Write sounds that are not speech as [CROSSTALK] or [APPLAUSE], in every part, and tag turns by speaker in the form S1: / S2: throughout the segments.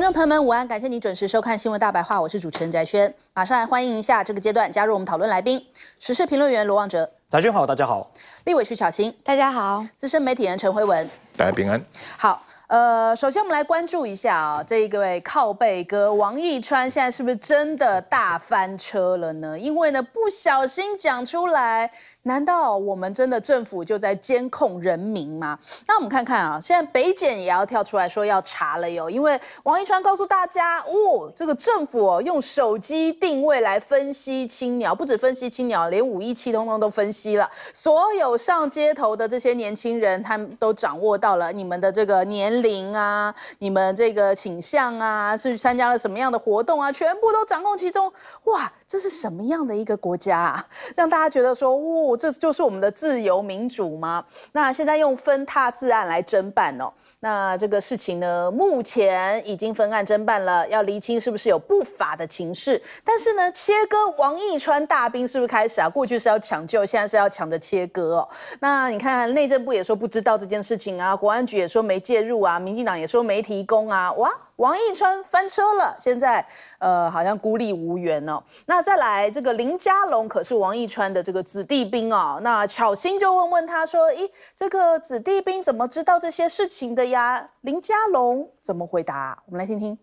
S1: 观众朋友们，午安！感谢您准时收看《新闻大白话》，我是主持人翟轩。马上来欢迎一下，这个阶段加入我们讨论来宾：时事评论员罗望哲、
S2: 翟轩好，大家好；
S1: 立委徐巧芯，大家好；资深媒体人陈辉文，大家平安。好，呃，首先我们来关注一下啊，这一位靠背哥王一川，现在是不是真的大翻车了呢？因为呢，不小心讲出来。难道我们真的政府就在监控人民吗？那我们看看啊，现在北检也要跳出来说要查了哟。因为王一川告诉大家，哦，这个政府哦，用手机定位来分析青鸟，不止分析青鸟，连五一七通通都分析了。所有上街头的这些年轻人，他们都掌握到了你们的这个年龄啊，你们这个倾向啊，是参加了什么样的活动啊，全部都掌控其中。哇，这是什么样的一个国家啊？让大家觉得说，哦。这就是我们的自由民主吗？那现在用分踏自案来侦办哦。那这个事情呢，目前已经分案侦办了，要厘清是不是有不法的情势。但是呢，切割王义川大兵是不是开始啊？过去是要抢救，现在是要抢着切割哦。那你看内政部也说不知道这件事情啊，国安局也说没介入啊，民进党也说没提供啊，哇！王一川翻车了，现在呃好像孤立无援哦。那再来这个林佳龙，可是王一川的这个子弟兵哦。那巧心就问问他说：“咦，这个子弟兵怎么知道这些事情的呀？”林佳龙怎么回答？我们来听听。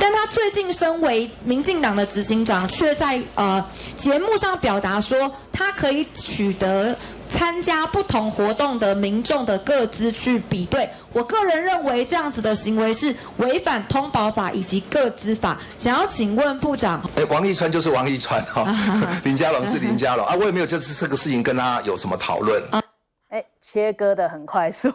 S3: 但他最近身为民进党的执行长，却在呃节目上表达说，他可以取得。参加不同活动的民众的各资去比对，我个人认为这样子的行为是违反通保法以及各资法。想要请问部长，
S4: 哎，王一川 [LAUGHS] 就是王一川哈，[LAUGHS] 林家龙是林家龙啊，我也没有就是这个事情跟他有什么讨论啊，
S1: 哎。切割的很快速，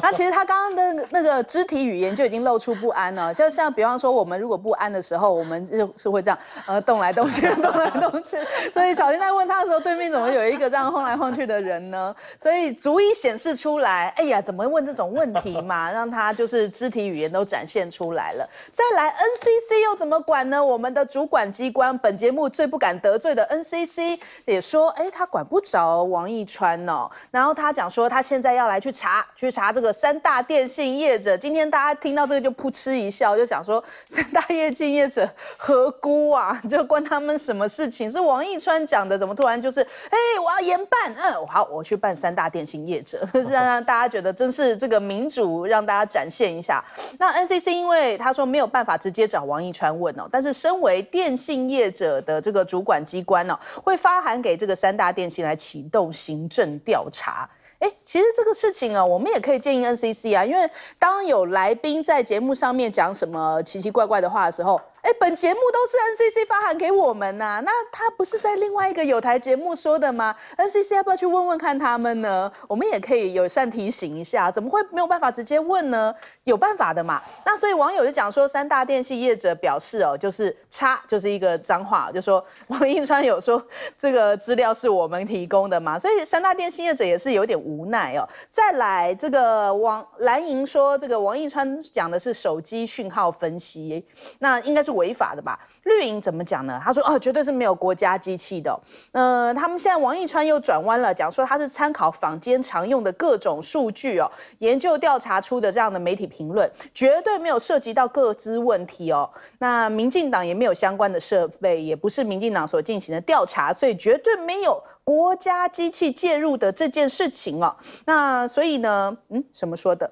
S1: 那其实他刚刚的那个肢体语言就已经露出不安了。就像比方说，我们如果不安的时候，我们就是会这样呃动来动去，动来动去。所以小新在问他的时候，对面怎么有一个这样晃来晃去的人呢？所以足以显示出来。哎呀，怎么问这种问题嘛，让他就是肢体语言都展现出来了。再来，NCC 又怎么管呢？我们的主管机关本节目最不敢得罪的 NCC 也说，哎，他管不着王一川哦。然后他讲说他。他现在要来去查，去查这个三大电信业者。今天大家听到这个就扑哧一笑，就想说三大业信业者何辜啊？这关他们什么事情？是王一川讲的，怎么突然就是哎，我要严办，嗯，好，我去办三大电信业者，[LAUGHS] 是让大家觉得真是这个民主，让大家展现一下。那 NCC 因为他说没有办法直接找王一川问哦，但是身为电信业者的这个主管机关呢，会发函给这个三大电信来启动行政调查。哎，其实这个事情啊，我们也可以建议 NCC 啊，因为当有来宾在节目上面讲什么奇奇怪怪的话的时候。哎，本节目都是 NCC 发函给我们呐，那他不是在另外一个有台节目说的吗？NCC 要不要去问问看他们呢？我们也可以友善提醒一下，怎么会没有办法直接问呢？有办法的嘛？那所以网友就讲说，三大电信业者表示哦，就是叉就是一个脏话，就说王一川有说这个资料是我们提供的嘛，所以三大电信业者也是有点无奈哦。再来，这个王蓝莹说，这个王一川讲的是手机讯号分析，那应该是。违法的吧？绿营怎么讲呢？他说：“哦，绝对是没有国家机器的。呃，他们现在王一川又转弯了，讲说他是参考坊间常用的各种数据哦，研究调查出的这样的媒体评论，绝对没有涉及到各资问题哦。那民进党也没有相关的设备，也不是民进党所进行的调查，所以绝对没有国家机器介入的这件事情哦。那所以呢，嗯，什么说的？”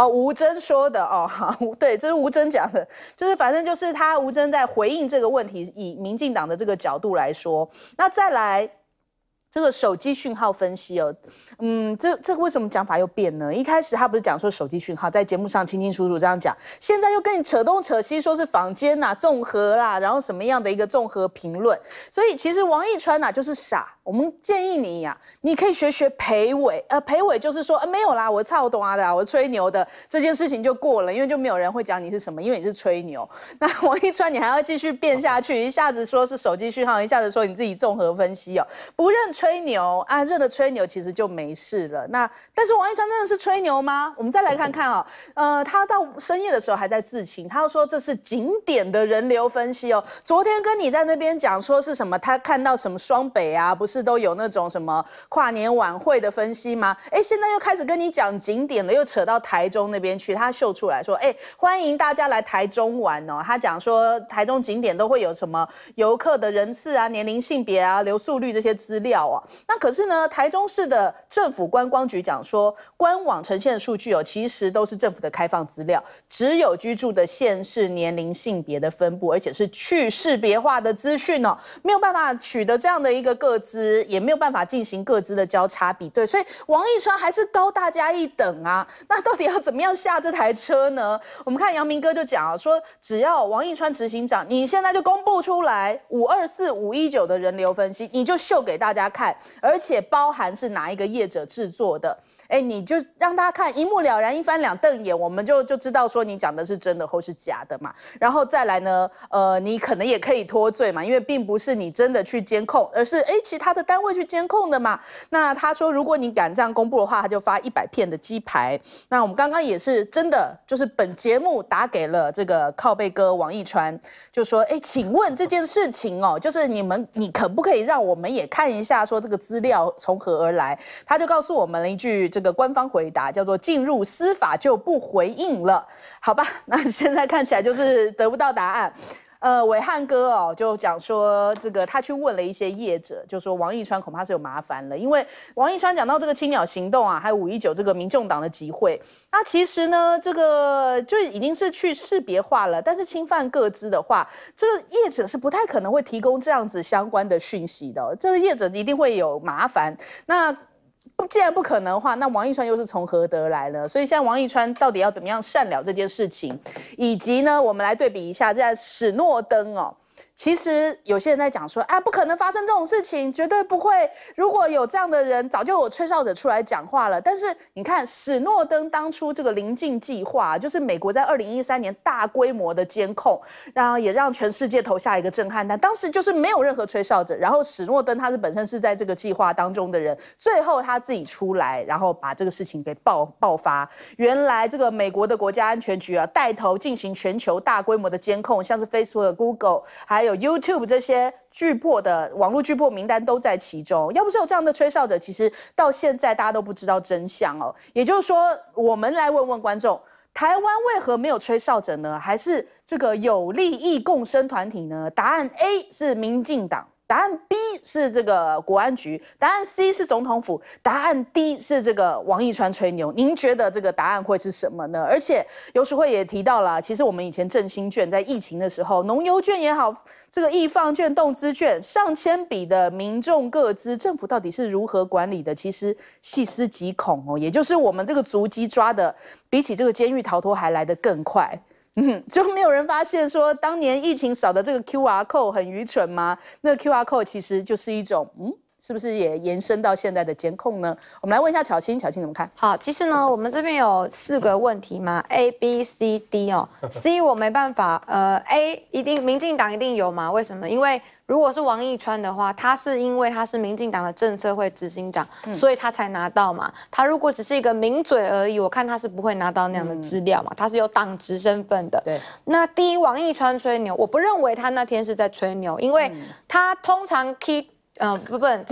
S1: 哦，吴尊说的哦，好，对，这是吴尊讲的，就是反正就是他吴尊在回应这个问题，以民进党的这个角度来说，那再来这个手机讯号分析哦，嗯，这这为什么讲法又变呢？一开始他不是讲说手机讯号在节目上清清楚楚这样讲，现在又跟你扯东扯西，说是房间呐、综合啦，然后什么样的一个综合评论，所以其实王一川呐就是傻。我们建议你呀，你可以学学裴伟，呃，裴伟就是说，呃，没有啦，我操，不懂啊的，我吹牛的这件事情就过了，因为就没有人会讲你是什么，因为你是吹牛。[LAUGHS] 那王一川，你还要继续变下去，一下子说是手机讯号，一下子说你自己综合分析哦，不认吹牛啊，认了吹牛其实就没事了。那但是王一川真的是吹牛吗？我们再来看看哦，呃，他到深夜的时候还在自清，他说这是景点的人流分析哦。昨天跟你在那边讲说是什么，他看到什么双北啊，不是。都有那种什么跨年晚会的分析吗？哎，现在又开始跟你讲景点了，又扯到台中那边去。他秀出来说，哎，欢迎大家来台中玩哦。他讲说台中景点都会有什么游客的人次啊、年龄性别啊、留宿率这些资料哦。那可是呢，台中市的政府观光局讲说，官网呈现的数据哦，其实都是政府的开放资料，只有居住的县市年龄性别的分布，而且是去识别化的资讯哦，没有办法取得这样的一个个资。也没有办法进行各自的交叉比对，所以王一川还是高大家一等啊。那到底要怎么样下这台车呢？我们看杨明哥就讲啊，说只要王一川执行长，你现在就公布出来五二四五一九的人流分析，你就秀给大家看，而且包含是哪一个业者制作的，哎，你就让大家看一目了然，一翻两瞪眼，我们就就知道说你讲的是真的或是假的嘛。然后再来呢，呃，你可能也可以脱罪嘛，因为并不是你真的去监控，而是哎其他。他的单位去监控的嘛？那他说，如果你敢这样公布的话，他就发一百片的鸡排。那我们刚刚也是真的，就是本节目打给了这个靠背哥王一川，就说：“哎，请问这件事情哦，就是你们，你可不可以让我们也看一下，说这个资料从何而来？”他就告诉我们了一句这个官方回答，叫做“进入司法就不回应了”，好吧？那现在看起来就是得不到答案。呃，伟汉哥哦，就讲说这个，他去问了一些业者，就说王义川恐怕是有麻烦了，因为王义川讲到这个青鸟行动啊，还有五一九这个民众党的集会，那其实呢，这个就已经是去识别化了，但是侵犯各自的话，这个业者是不太可能会提供这样子相关的讯息的，这个业者一定会有麻烦。那既然不可能的话，那王一川又是从何得来呢？所以现在王一川到底要怎么样善了这件事情，以及呢，我们来对比一下在史诺登哦。其实有些人在讲说，啊，不可能发生这种事情，绝对不会。如果有这样的人，早就有吹哨者出来讲话了。但是你看，史诺登当初这个临近计划，就是美国在二零一三年大规模的监控，然后也让全世界投下一个震撼弹。当时就是没有任何吹哨者，然后史诺登他是本身是在这个计划当中的人，最后他自己出来，然后把这个事情给爆爆发。原来这个美国的国家安全局啊，带头进行全球大规模的监控，像是 Facebook、Google 还有。有 YouTube 这些巨破的网络巨破名单都在其中，要不是有这样的吹哨者，其实到现在大家都不知道真相哦。也就是说，我们来问问观众：台湾为何没有吹哨者呢？还是这个有利益共生团体呢？答案 A 是民进党。答案 B 是这个国安局，答案 C 是总统府，答案 D 是这个王义川吹牛。您觉得这个答案会是什么呢？而且游书慧也提到了，其实我们以前振兴券在疫情的时候，农游券也好，这个易放券、动资券，上千笔的民众各支，政府到底是如何管理的？其实细思极恐哦。也就是我们这个足迹抓的，比起这个监狱逃脱还来得更快。嗯，[LAUGHS] 就没有人发现说，当年疫情扫的这个 QR code 很愚蠢吗？那 QR code 其实就是一种嗯。是不是也延伸到现在的监控呢？我们来问一下巧心，巧心怎么看？好，其实呢，我们这边有四个问题嘛，A、
S3: B、C、D 哦。[LAUGHS] C 我没办法，呃，A 一定，民进党一定有嘛？为什么？因为如果是王义川的话，他是因为他是民进党的政策会执行长，所以他才拿到嘛。他如果只是一个名嘴而已，我看他是不会拿到那样的资料嘛。他是有党职身份的。对。那第一，王义川吹牛，我不认为他那天是在吹牛，因为他通常 K。嗯，不不能，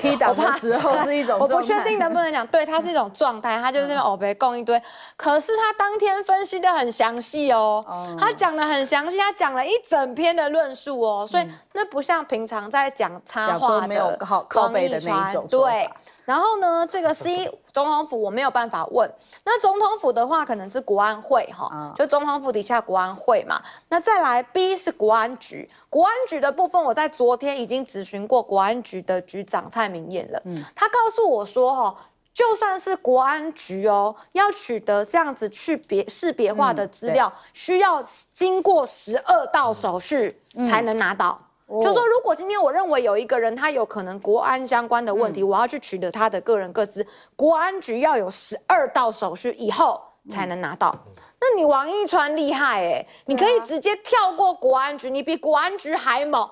S3: 可以打的时候是一种，我不确定能不能讲，对，它是一种状态，它就是那种哦，别供一堆，可是他当天分析的很详细哦，他讲的很详细，他讲了一整篇的论述哦，所以那不像平常在讲插话的，好口背的那一种，对。然后呢，这个 [LAUGHS] C 总统府我没有办法问。那总统府的话，可能是国安会哈，就总统府底下国安会嘛。那再来 B 是国安局，国安局的部分，我在昨天已经咨询过国安局的局长蔡明彦了。嗯，他告诉我说，哈，就算是国安局哦，要取得这样子去别识别化的资料，需要经过十二道手续才能拿到。就说，如果今天我认为有一个人他有可能国安相关的问题，我要去取得他的个人个资，国安局要有十二道手续以后才能拿到。那你王一川厉害哎，你可以直接跳过国安局，你比国安局还猛。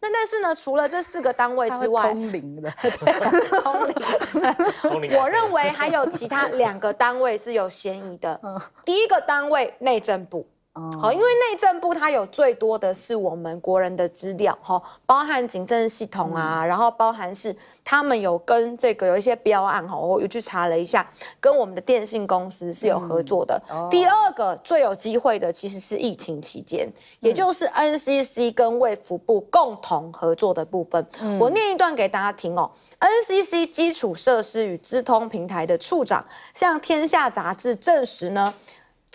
S3: 那但是呢，除了这四个单位之外，通灵的，[LAUGHS] 通灵，我认为还有其他两个单位是有嫌疑的。[LAUGHS] 第一个单位内政部。好，因为内政部它有最多的是我们国人的资料，哈，包含警政系统啊，然后包含是他们有跟这个有一些标案，哈，我又去查了一下，跟我们的电信公司是有合作的。第二个最有机会的其实是疫情期间，也就是 NCC 跟卫福部共同合作的部分。我念一段给大家听哦，NCC 基础设施与资通平台的处长向天下杂志证实呢。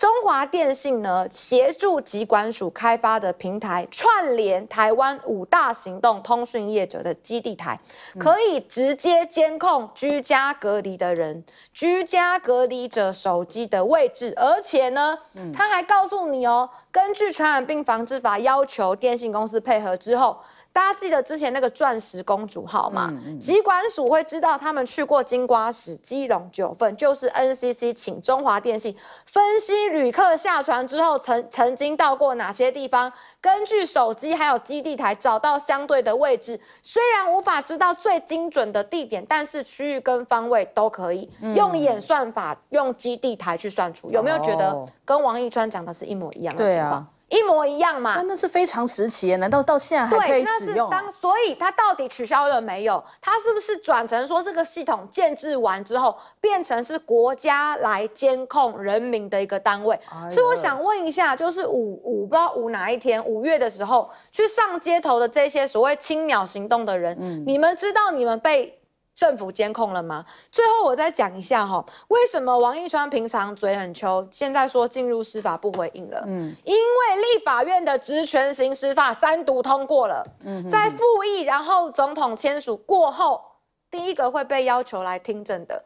S3: 中华电信呢协助疾管署开发的平台，串联台湾五大行动通讯业者的基地台，可以直接监控居家隔离的人、居家隔离者手机的位置，而且呢，他还告诉你哦，根据传染病防治法要求，电信公司配合之后。大家记得之前那个钻石公主号吗？机管署会知道他们去过金瓜石、基隆九份，就是 NCC 请中华电信分析旅客下船之后曾曾经到过哪些地方，根据手机还有基地台找到相对的位置。虽然无法知道最精准的地点，但是区域跟方位都可以用演算法、用基地台去算出。有没有觉得跟王一川讲的是一模一样的情况？
S1: 一模一样嘛？那那是非常时期耶，难道到现在还可以使用？
S3: 所以它到底取消了没有？它是不是转成说这个系统建制完之后，变成是国家来监控人民的一个单位？所以我想问一下，就是五五不知道五哪一天，五月的时候去上街头的这些所谓“青鸟行动”的人，你们知道你们被？政府监控了吗？最后我再讲一下哈，为什么王一川平常嘴很臭，现在说进入司法不回应了？嗯，因为立法院的职权行使法三读通过了，嗯，在复议，然后总统签署过后，第一个会被要求来听证的，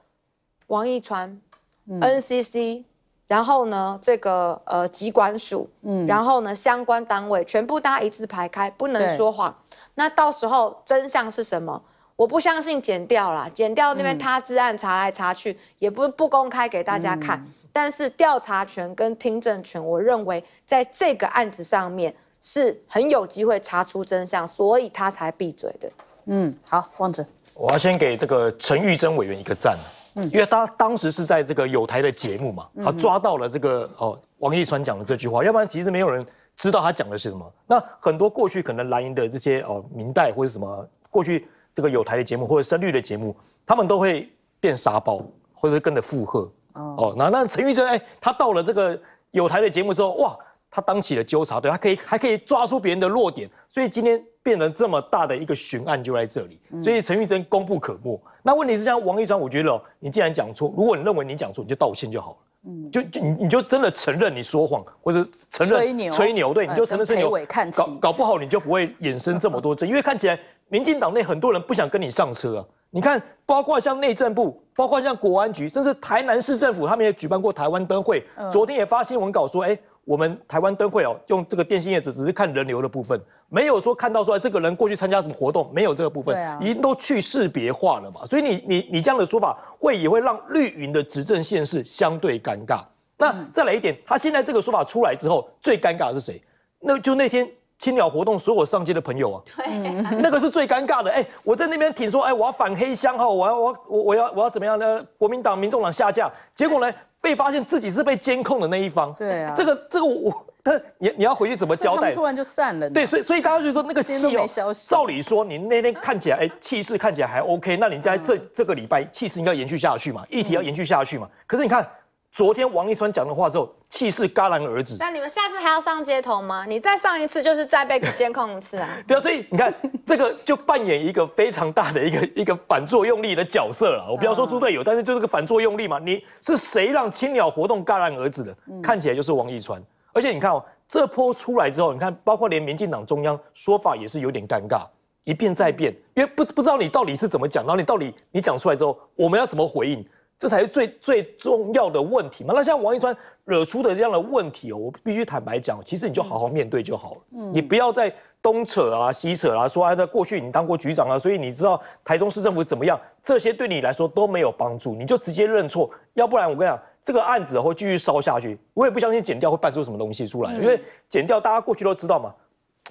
S3: 王一川，NCC，然后呢，这个呃，机管署，嗯，然后呢，相关单位全部大家一字排开，不能说谎，那到时候真相是什么？我不相信剪掉了，剪掉那边他自案查来查去，也不不公开给大家看。但是调查权跟听证权，我认为在这个案子上面是很有机会查出真相，所以他才闭嘴的。嗯，好，王哲，
S2: 我要先给这个陈玉珍委员一个赞，嗯，因为他当时是在这个有台的节目嘛，他抓到了这个哦，王一川讲的这句话，要不然其实没有人知道他讲的是什么。那很多过去可能蓝营的这些哦，明代或者什么过去。这个有台的节目或者深绿的节目，他们都会变沙包，或者是跟着附和。哦，那那陈玉珍，哎，他到了这个有台的节目之后，哇，他当起了纠察队，他可以还可以抓出别人的弱点，所以今天变成这么大的一个悬案就在这里。所以陈玉珍功不可没。那问题是像王一川，我觉得哦，你既然讲错，如果你认为你讲错，你就道歉就好了。嗯，就就你你就真的承认你说谎，或者承认吹牛，吹牛对，你就承认吹牛。搞搞不好你就不会衍生这么多证，因为看起来。民进党内很多人不想跟你上车啊！你看，包括像内政部，包括像国安局，甚至台南市政府，他们也举办过台湾灯会。昨天也发新闻稿说，哎，我们台湾灯会哦，用这个电信业只只是看人流的部分，没有说看到说这个人过去参加什么活动，没有这个部分，已经都去识别化了嘛。所以你你你这样的说法，会也会让绿营的执政现势相对尴尬。那再来一点，他现在这个说法出来之后，最尴尬的是谁？那就那天。青鸟活动所有上街的朋友啊，
S1: [LAUGHS] 对，那
S2: 个是最尴尬的。哎，我在那边挺说，哎，我要反黑箱哈，我要我我我要我要怎么样呢？国民党、民众党下架，结果呢，被发现自己是被监控的那一方。对啊，这个这个我他你你要回去怎么交代？突
S1: 然就散了。对，所以所以大家就说那个气
S2: 哦，照理说你那天看起来，哎，气势看起来还 OK，那人在这这个礼拜气势应该延续下去嘛，议题要延续下去嘛。可是你看。昨天王一川讲的话之后，气势戛然而止。那
S3: 你们下次还要上街头吗？你再上一次，就是再被监控一次啊！[LAUGHS]
S2: 对啊，所以你看，这个就扮演一个非常大的一个 [LAUGHS] 一个反作用力的角色了。我不要说猪队友，但是就是个反作用力嘛。你是谁让青鸟活动戛然而止的？看起来就是王一川。而且你看哦，这波出来之后，你看包括连民进党中央说法也是有点尴尬，一变再变，因为不不知道你到底是怎么讲，然后你到底你讲出来之后，我们要怎么回应？这才是最最重要的问题嘛？那像王一川惹出的这样的问题哦，我必须坦白讲，其实你就好好面对就好了，你不要再东扯啊西扯啊，说啊在过去你当过局长啊，所以你知道台中市政府怎么样，这些对你来说都没有帮助，你就直接认错，要不然我跟你讲，这个案子会继续烧下去。我也不相信剪掉会办出什么东西出来，因为剪掉大家过去都知道嘛，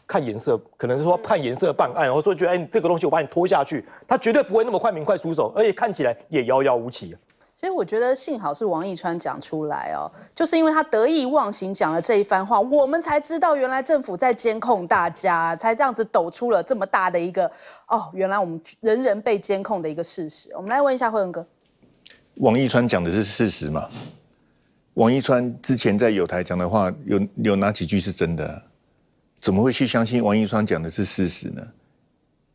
S2: 看颜色可能是说看颜色办案，然后说觉得哎这个东西我把你拖下去，他绝对不会那么快明快出手，而且看起来也遥遥无期。
S1: 其实我觉得幸好是王一川讲出来哦，就是因为他得意忘形讲了这一番话，我们才知道原来政府在监控大家，才这样子抖出了这么大的一个哦，原来我们人人被监控的一个事实。我们来问一下慧文哥，
S4: 王一川讲的是事实吗？王一川之前在友台讲的话，有有哪几句是真的？怎么会去相信王一川讲的是事实呢？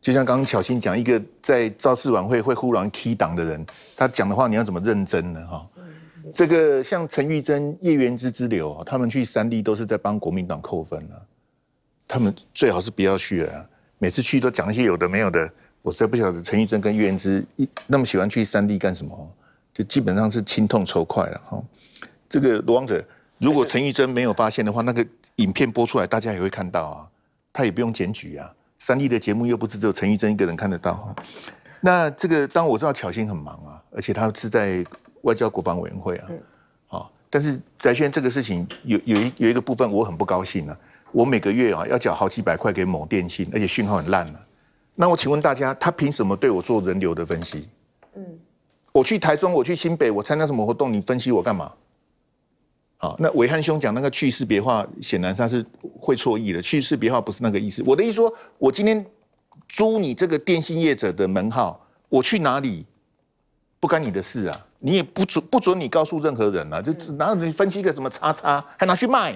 S4: 就像刚刚巧心讲，一个在造势晚会会忽然踢党的人，他讲的话你要怎么认真呢？哈，这个像陈玉珍、叶元之之流他们去三地都是在帮国民党扣分了，他们最好是不要去了。每次去都讲一些有的没有的，我实在不晓得陈玉珍跟叶元之一那么喜欢去三地干什么，就基本上是心痛仇快了。哈，这个罗王者，如果陈玉珍没有发现的话，那个影片播出来大家也会看到啊，他也不用检举啊。三 D 的节目又不是只有陈玉珍一个人看得到，那这个当我知道巧心很忙啊，而且他是在外交国防委员会啊，好，但是翟轩这个事情有有一有一个部分我很不高兴呢，我每个月啊要缴好几百块给某电信，而且讯号很烂啊。那我请问大家，他凭什么对我做人流的分析？嗯，我去台中，我去新北，我参加什么活动，你分析我干嘛？好，那伟汉兄讲那个去世别号，显然他是会错意的。去世别号不是那个意思。我的意思说，我今天租你这个电信业者的门号，我去哪里不关你的事啊，你也不准不准你告诉任何人啊。就拿你分析一个什么叉叉，还拿去卖？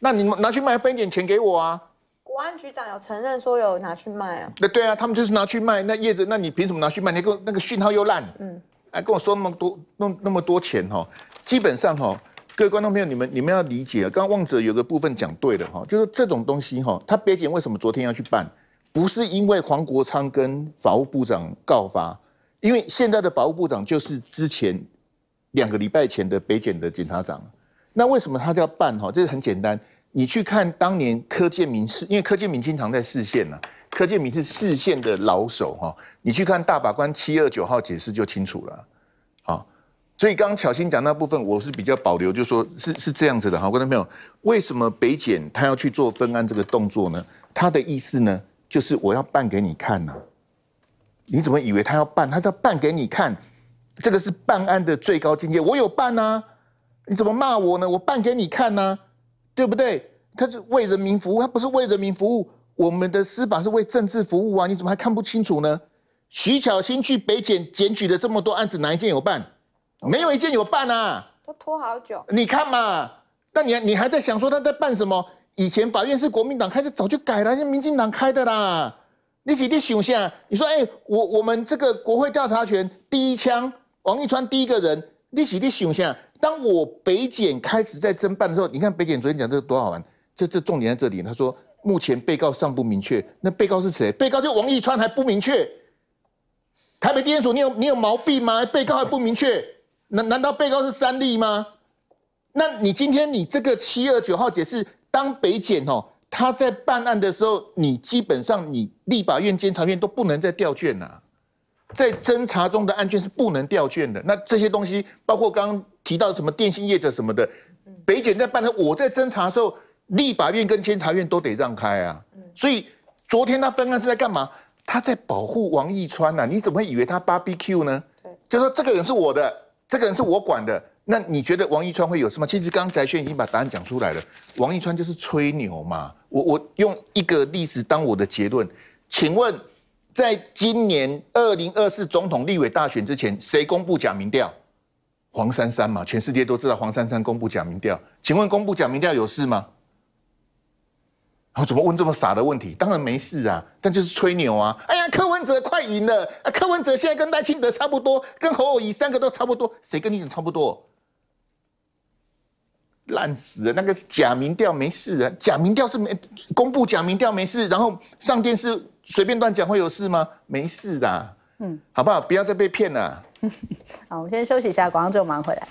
S4: 那你们拿去卖，分一点钱给我啊？
S3: 国安局长有承认说有拿去卖啊？
S4: 那对啊，他们就是拿去卖。那业者，那你凭什么拿去卖？你跟那个讯号又烂，嗯，还跟我说那么多弄那么多钱哦？基本上哈。各位观众朋友，你们你们要理解，刚刚旺者有个部分讲对了哈，就是这种东西哈，他北检为什么昨天要去办，不是因为黄国昌跟法务部长告发，因为现在的法务部长就是之前两个礼拜前的北检的检察长，那为什么他就要办哈？这是很简单，你去看当年柯建民，是，因为柯建民经常在市县呐，柯建民是市县的老手哈，你去看大法官七二九号解释就清楚了。所以，刚刚巧心讲那部分，我是比较保留，就说是是这样子的。好，观众朋友，为什么北检他要去做分案这个动作呢？他的意思呢，就是我要办给你看呢。你怎么以为他要办？他是要办给你看，这个是办案的最高境界。我有办呢，你怎么骂我呢？我办给你看呢，对不对？他是为人民服务，他不是为人民服务。我们的司法是为政治服务啊，你怎么还看不清楚呢？徐巧芯去北检检举的这么多案子，哪一件有办？没有一件有办啊，
S3: 都拖好久。你看嘛，
S4: 那你你还在想说他在办什么？以前法院是国民党开的，早就改了，是民进党开的啦。你绮丽、想下，你说哎，我我们这个国会调查权第一枪，王义川第一个人，你绮丽、想下，当我北检开始在侦办的时候，你看北检昨天讲这多好玩，这这重点在这里。他说目前被告尚不明确，那被告是谁？被告就王义川还不明确。台北地检署，你有你有毛病吗？被告还不明确。难难道被告是三例吗？那你今天你这个七二九号解释，当北检哦，他在办案的时候，你基本上你立法院、监察院都不能再调卷呐，在侦查中的案卷是不能调卷的。那这些东西，包括刚刚提到什么电信业者什么的，北检在办案，我在侦查的时候，立法院跟监察院都得让开啊。所以昨天他分案是在干嘛？他在保护王义川呐？你怎么会以为他 B B Q 呢？就说这个人是我的。这个人是我管的，那你觉得王一川会有事吗？其实刚刚翟轩已经把答案讲出来了，王一川就是吹牛嘛。我我用一个例子当我的结论，请问在今年二零二四总统立委大选之前，谁公布假民调？黄珊珊嘛，全世界都知道黄珊珊公布假民调。请问公布假民调有事吗？我怎么问这么傻的问题？当然没事啊，但就是吹牛啊！哎呀，柯文哲快赢了！啊，柯文哲现在跟赖清德差不多，跟侯友谊三个都差不多，谁跟你讲差不多？烂死！了！那个是假民调，没事啊。假民调是没公布，假民调没事。然后上电视随便乱讲会有事吗？没事的。嗯，好不好？不要再被骗了。
S1: [LAUGHS] 好，我们先休息一下，广安总忙回来。